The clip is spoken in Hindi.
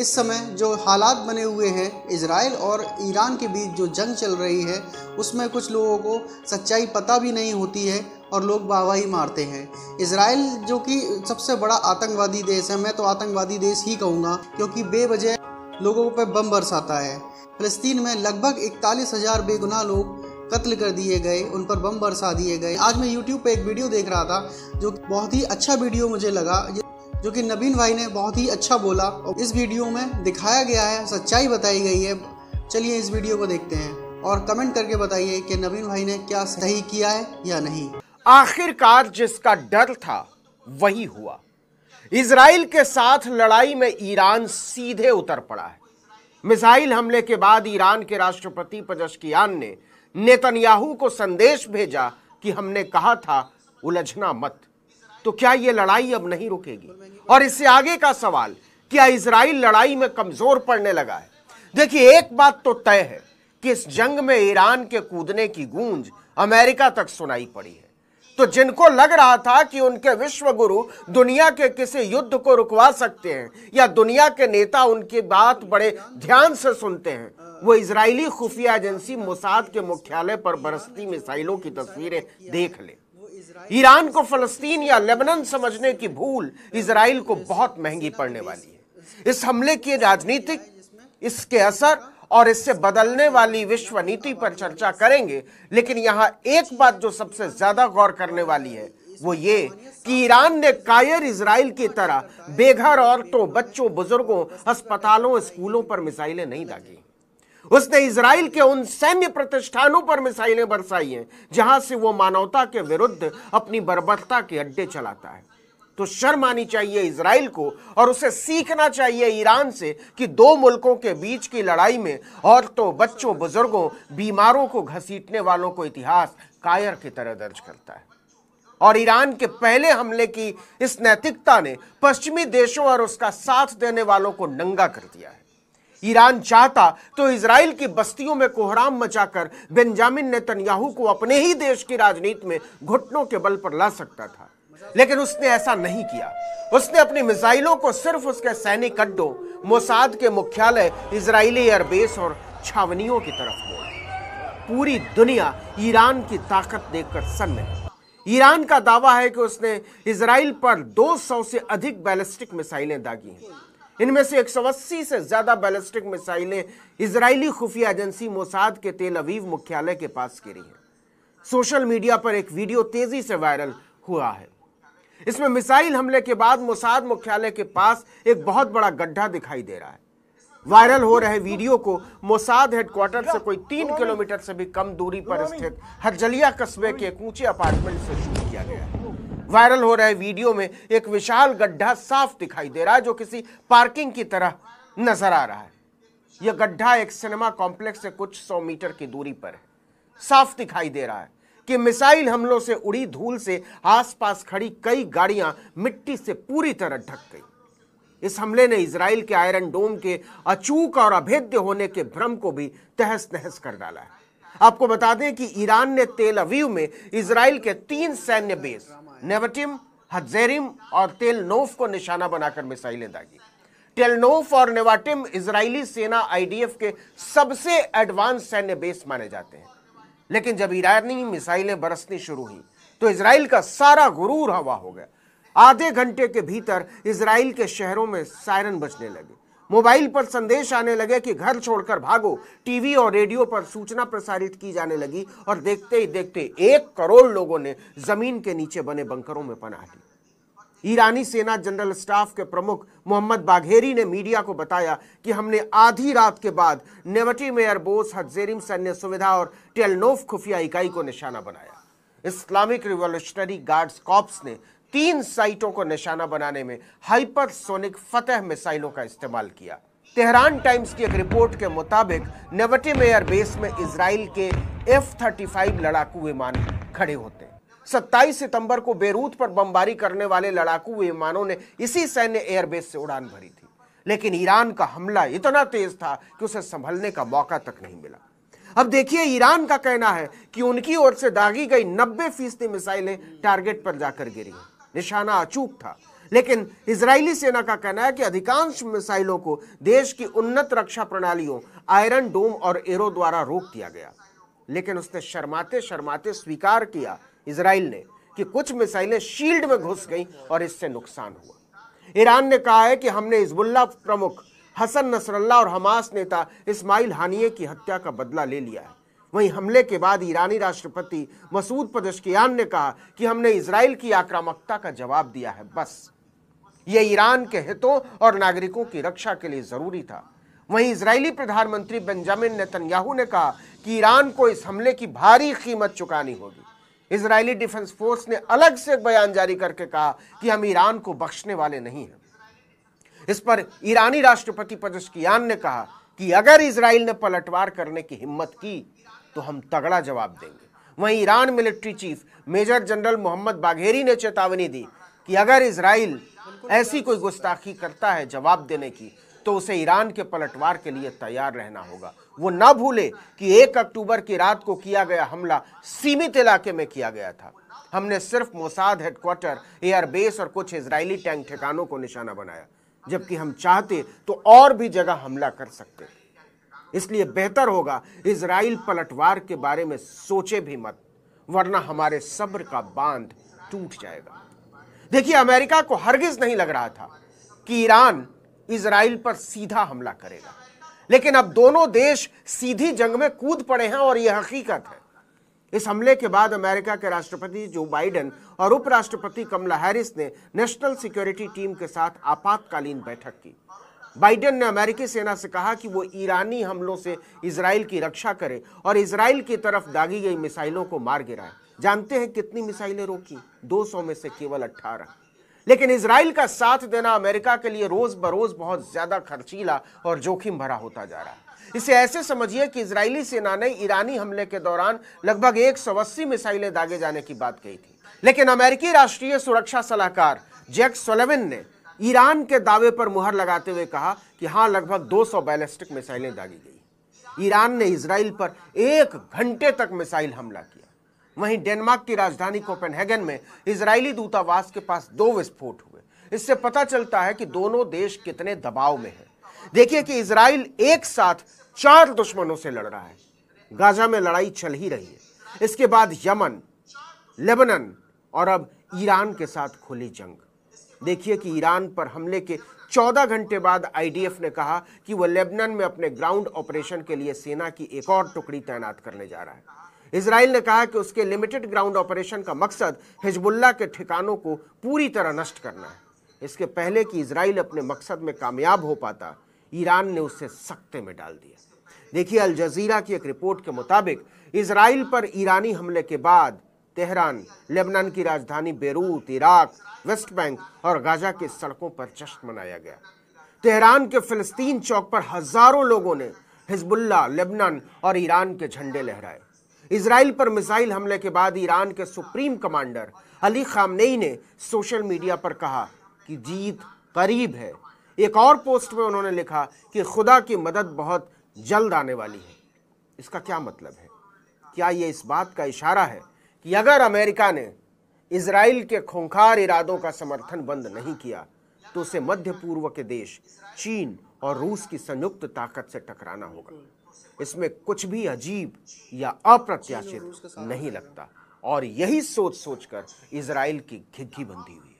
इस समय जो हालात बने हुए हैं इसराइल और ईरान के बीच जो जंग चल रही है उसमें कुछ लोगों को सच्चाई पता भी नहीं होती है और लोग वाहवाही मारते हैं इसराइल जो कि सबसे बड़ा आतंकवादी देश है मैं तो आतंकवादी देश ही कहूँगा क्योंकि बेवजह लोगों पर बम बरसाता है फलस्तीन में लगभग इकतालीस हज़ार बेगुनाह लोग कत्ल कर दिए गए उन पर बम बरसा दिए गए आज मैं YouTube पे एक वीडियो देख रहा था जो बहुत ही अच्छा वीडियो मुझे लगा जो कि नबीन भाई ने बहुत ही अच्छा बोला और इस वीडियो में दिखाया गया है सच्चाई बताई गई है चलिए इस वीडियो को देखते हैं और कमेंट करके बताइए कि नबीन भाई ने क्या सही किया है या नहीं आखिरकार जिसका डर था वही हुआ इसराइल के साथ लड़ाई में ईरान सीधे उतर पड़ा है मिसाइल हमले के बाद ईरान के राष्ट्रपति पजशकियान ने नेतन्याहू को संदेश भेजा कि हमने कहा था उलझना मत तो क्या यह लड़ाई अब नहीं रुकेगी और इससे आगे का सवाल क्या इसराइल लड़ाई में कमजोर पड़ने लगा है देखिए एक बात तो तय है कि इस जंग में ईरान के कूदने की गूंज अमेरिका तक सुनाई पड़ी है तो जिनको लग रहा था कि उनके विश्व गुरु दुनिया के किसी युद्ध को रुकवा सकते हैं या दुनिया के नेता उनकी बात बड़े ध्यान से सुनते हैं वो इजरायली खुफिया एजेंसी मोसाद के मुख्यालय पर बरसती मिसाइलों की तस्वीरें देख ले ईरान को फलस्तीन या लेबनान समझने की भूल इसराइल को बहुत महंगी पड़ने वाली है इस हमले की राजनीतिक इसके असर और इससे बदलने वाली विश्व नीति पर चर्चा करेंगे लेकिन यहाँ एक बात जो सबसे ज्यादा गौर करने वाली है वो ये कि ईरान ने कायर इसराइल की तरह बेघर औरतों बच्चों बुजुर्गों अस्पतालों स्कूलों पर मिसाइलें नहीं दागी उसने इसराइल के उन सैन्य प्रतिष्ठानों पर मिसाइलें बरसाई हैं जहां से वो मानवता के विरुद्ध अपनी बर्बरता के अड्डे चलाता है तो शर्म आनी चाहिए इसराइल को और उसे सीखना चाहिए ईरान से कि दो मुल्कों के बीच की लड़ाई में औरतों बच्चों बुजुर्गों बीमारों को घसीटने वालों को इतिहास कायर की तरह दर्ज करता है और ईरान के पहले हमले की इस नैतिकता ने पश्चिमी देशों और उसका साथ देने वालों को नंगा कर दिया है ईरान चाहता तो इसराइल की बस्तियों में कोहराम मचाकर बेंजामिन नेतन्याहू को अपने ही देश की राजनीति में घुटनों के बल पर ला सकता था लेकिन उसने ऐसा नहीं किया उसने अपनी मिसाइलों को सिर्फ उसके सैनिक अड्डों मोसाद के मुख्यालय इसराइली एयरबेस और छावनियों की तरफ मोड़ा पूरी दुनिया ईरान की ताकत देखकर सन्न है ईरान का दावा है कि उसने इसराइल पर 200 से अधिक बैलिस्टिक मिसाइलें दागी हैं इनमें से 180 से ज्यादा बैलिस्टिक मिसाइलें इजरायली खुफिया एजेंसी मोसाद के तेल अवीव मुख्यालय के पास गिरी हैं सोशल मीडिया पर एक वीडियो तेजी से वायरल हुआ है इसमें मिसाइल हमले के बाद मोसाद मुख्यालय के पास एक बहुत बड़ा गड्ढा दिखाई दे रहा है वायरल हो रहे वीडियो को मोसाद हेडक्वार्टर से कोई तीन किलोमीटर से भी कम दूरी पर स्थित हरजलिया कस्बे के एक ऊंचे अपार्टमेंट से शूट किया गया है वायरल हो रहे वीडियो में एक विशाल गड्ढा साफ दिखाई दे रहा है जो किसी पार्किंग की तरह नजर आ रहा है यह गड्ढा एक सिनेमा कॉम्प्लेक्स से कुछ सौ मीटर की दूरी पर है साफ दिखाई दे रहा है कि मिसाइल हमलों से उड़ी धूल से आसपास खड़ी कई गाड़ियां मिट्टी से पूरी तरह ढक गई इस हमले ने इसराइल के आयरन डोम के अचूक और अभेद्य होने के भ्रम को भी तहस नहस कर डाला है आपको बता दें कि ईरान ने तेल अवीव में इसराइल के तीन सैन्य बेस नेवटिम हजेरिम और तेल नोफ को निशाना बनाकर मिसाइलें दागी टेलनोफ और नेवाटिम इजरायली सेना आईडीएफ के सबसे एडवांस सैन्य बेस माने जाते हैं लेकिन जब ईरानी मिसाइलें बरसनी शुरू हुई तो इसराइल का सारा गुरूर हवा हो गया आधे घंटे के भीतर इसराइल के शहरों में सायरन बजने लगे मोबाइल पर संदेश आने लगे कि घर छोड़कर भागो टीवी और रेडियो पर सूचना प्रसारित की जाने लगी और देखते ही देखते एक करोड़ लोगों ने जमीन के नीचे बने बंकरों में पनाह ली ईरानी सेना जनरल स्टाफ के प्रमुख मोहम्मद बाघेरी ने मीडिया को बताया कि हमने आधी रात के बाद नेवटी में एयरबोस हजेरिम सैन्य सुविधा और टेलनोफ खुफिया इकाई को निशाना बनाया इस्लामिक रिवोल्यूशनरी गार्ड्स कॉप्स ने तीन साइटों को निशाना बनाने में हाइपरसोनिक फतेह मिसाइलों का इस्तेमाल किया तेहरान टाइम्स की एक रिपोर्ट के मुताबिक नेवटिम एयरबेस में इसराइल के एफ थर्टी फाइव लड़ाकू विमान खड़े होते हैं 27 सितंबर को बेरूत पर बमबारी करने वाले लड़ाकू विमानों ने इसी सैन्य एयरबेस से उड़ान भरी थी लेकिन ईरान का हमला इतना तेज था कि उसे संभलने का मौका तक नहीं मिला अब देखिए ईरान का कहना है कि उनकी ओर से दागी गई नब्बे फीसदी मिसाइलें टारगेट पर जाकर गिरी निशाना अचूक था लेकिन इजरायली सेना का कहना है कि अधिकांश मिसाइलों को देश की उन्नत रक्षा प्रणालियों आयरन डोम और एरो द्वारा रोक दिया गया लेकिन उसने शर्माते शर्माते स्वीकार किया इसराइल ने कि कुछ मिसाइलें शील्ड में घुस गईं और इससे नुकसान हुआ ईरान ने कहा है कि हमने हिजबुल्ला प्रमुख हसन नसरल्ला और हमास नेता इस्माइल हानिये की हत्या का बदला ले लिया है वहीं हमले के बाद ईरानी राष्ट्रपति मसूद पदश्कियान ने कहा कि हमने इसराइल की आक्रामकता का जवाब दिया है बस ये ईरान के हितों और नागरिकों की रक्षा के लिए ज़रूरी था वहीं इसराइली प्रधानमंत्री बेंजामिन नेतन्याहू ने कहा कि ईरान को इस हमले की भारी कीमत चुकानी होगी इसराइली डिफेंस फोर्स ने अलग से एक बयान जारी करके कहा कि हम ईरान को बख्शने वाले नहीं हैं इस पर ईरानी राष्ट्रपति पदस्कियान ने कहा कि अगर इसराइल ने पलटवार करने की हिम्मत की तो हम तगड़ा जवाब देंगे वहीं Iran military chief major general Mohammad Bagheri ने चेतावनी दी कि अगर इसराइल ऐसी कोई गुस्ताखी करता है जवाब देने की तो उसे ईरान के पलटवार के लिए तैयार रहना होगा वो ना भूले कि एक अक्टूबर की रात को किया गया हमला सीमित इलाके में किया गया था हमने सिर्फ मोसाद हेडक्वार्टर एयरबेस और कुछ इजरायली टैंक ठिकानों को निशाना बनाया जबकि हम चाहते तो और भी जगह हमला कर सकते थे इसलिए बेहतर होगा इसराइल पलटवार के बारे में सोचे भी मत वरना हमारे सब्र का बांध टूट जाएगा देखिए अमेरिका को हरगिज नहीं लग रहा था कि ईरान इसराइल पर सीधा हमला करेगा लेकिन अब दोनों देश सीधी जंग में कूद पड़े हैं और यह हकीकत है इस हमले के बाद अमेरिका के राष्ट्रपति जो बाइडेन और उपराष्ट्रपति कमला हैरिस ने नेशनल सिक्योरिटी टीम के साथ आपातकालीन बैठक की बाइडेन ने अमेरिकी सेना से कहा कि वो ईरानी हमलों से इसराइल की रक्षा करे और इसराइल की तरफ दागी गई मिसाइलों को मार गिराए जानते हैं कितनी मिसाइलें रोकी 200 में से केवल 18 लेकिन इसराइल का साथ देना अमेरिका के लिए रोज बरोज बहुत ज्यादा खर्चीला और जोखिम भरा होता जा रहा है इसे ऐसे समझिए कि इसराइली सेना ने ईरानी हमले के दौरान लगभग 180 मिसाइलें दागे जाने की बात कही थी लेकिन अमेरिकी राष्ट्रीय सुरक्षा सलाहकार जैक सोलेविन ने ईरान के दावे पर मुहर लगाते हुए कहा कि हाँ लगभग 200 बैलिस्टिक मिसाइलें दागी गई ईरान ने इसराइल पर एक घंटे तक मिसाइल हमला किया वहीं डेनमार्क की राजधानी कोपेनहेगन में इसराइली दूतावास के पास दो विस्फोट हुए इससे पता चलता है कि दोनों देश कितने दबाव में है देखिए कि इसराइल एक साथ चार दुश्मनों से लड़ रहा है गाजा में लड़ाई चल ही रही है इसके बाद यमन लेबनन और अब ईरान के साथ खुली जंग देखिए कि ईरान पर हमले के 14 घंटे बाद आईडीएफ ने कहा कि वह लेबनान में अपने ग्राउंड ऑपरेशन के लिए सेना की एक और टुकड़ी तैनात करने जा रहा है इसराइल ने कहा कि उसके लिमिटेड ग्राउंड ऑपरेशन का मकसद हिजबुल्ला के ठिकानों को पूरी तरह नष्ट करना है इसके पहले कि इसराइल अपने मकसद में कामयाब हो पाता ईरान ने उसे सख्ते में डाल दिया देखिए अल जजीरा की एक रिपोर्ट के मुताबिक इसराइल पर ईरानी हमले के बाद तेहरान लेबनान की राजधानी बेरूत इराक वेस्ट बैंक और गाजा के सड़कों पर जश्न मनाया गया तेहरान के फिलिस्तीन चौक पर हजारों लोगों ने हिजबुल्ला लेबनान और ईरान के झंडे लहराए इसराइल पर मिसाइल हमले के बाद ईरान के सुप्रीम कमांडर अली खामनेई ने सोशल मीडिया पर कहा कि जीत करीब है एक और पोस्ट में उन्होंने लिखा कि खुदा की मदद बहुत जल्द आने वाली है इसका क्या मतलब है क्या ये इस बात का इशारा है कि अगर अमेरिका ने इसराइल के खूंखार इरादों का समर्थन बंद नहीं किया तो उसे मध्य पूर्व के देश चीन और रूस की संयुक्त ताकत से टकराना होगा इसमें कुछ भी अजीब या अप्रत्याशित नहीं लगता और यही सोच सोचकर इसराइल की घिघी बंधी हुई